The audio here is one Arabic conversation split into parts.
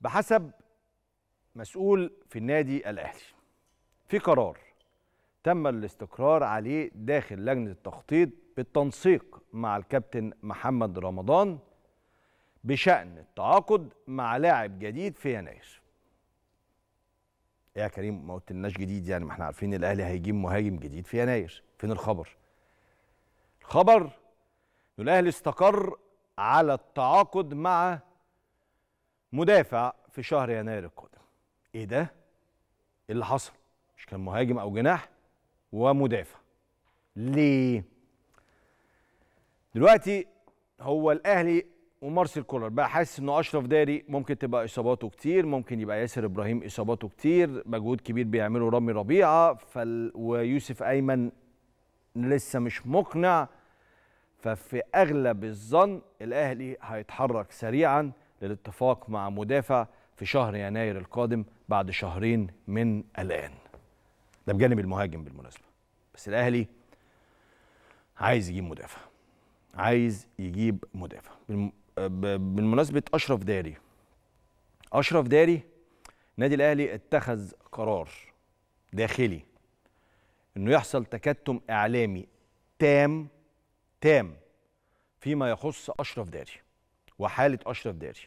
بحسب مسؤول في النادي الاهلي في قرار تم الاستقرار عليه داخل لجنه التخطيط بالتنسيق مع الكابتن محمد رمضان بشان التعاقد مع لاعب جديد في يناير يا كريم ما قلتلناش جديد يعني ما احنا عارفين الاهلي هيجيب مهاجم جديد في يناير فين الخبر الخبر ان الاهلي استقر على التعاقد مع مدافع في شهر يناير القادم ايه ده إيه اللي حصل مش كان مهاجم او جناح ومدافع ليه دلوقتي هو الاهلي ومارسيل كولر بقى حاسس انه اشرف داري ممكن تبقى اصاباته كتير ممكن يبقى ياسر ابراهيم اصاباته كتير مجهود كبير بيعمله رامي ربيعه فال... ويوسف ايمن لسه مش مقنع ففي اغلب الظن الاهلي هيتحرك سريعا للاتفاق مع مدافع في شهر يناير القادم بعد شهرين من الآن ده بجانب المهاجم بالمناسبة بس الأهلي عايز يجيب مدافع عايز يجيب مدافع بالمناسبة أشرف داري أشرف داري النادي الأهلي اتخذ قرار داخلي انه يحصل تكتم اعلامي تام تام فيما يخص اشرف داري وحاله اشرف داري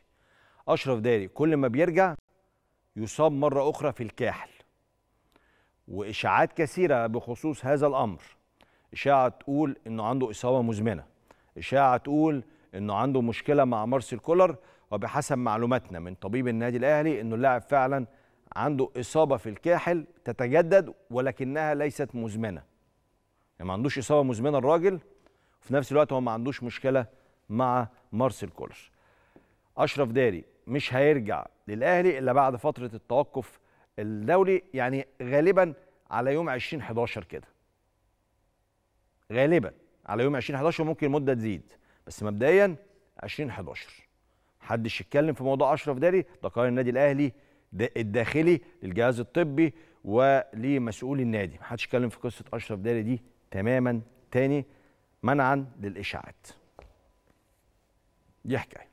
اشرف داري كل ما بيرجع يصاب مره اخرى في الكاحل واشاعات كثيره بخصوص هذا الامر اشاعه تقول انه عنده اصابه مزمنه اشاعه تقول انه عنده مشكله مع مارسيل كولر وبحسب معلوماتنا من طبيب النادي الاهلي انه اللاعب فعلا عنده اصابه في الكاحل تتجدد ولكنها ليست مزمنه يعني ما عندوش اصابه مزمنه الراجل وفي نفس الوقت هو ما عندوش مشكله مع مارسيل كولر اشرف داري مش هيرجع للاهلي الا بعد فتره التوقف الدولي يعني غالبا على يوم 20 11 كده غالبا على يوم 20 11 ممكن المده تزيد بس مبدئيا 20 11 محدش يتكلم في موضوع اشرف داري ده قرار النادي الاهلي الداخلي للجهاز الطبي ولمسؤول النادي محدش يتكلم في قصه اشرف داري دي تماما تاني منعا للاشاعات دي حكايه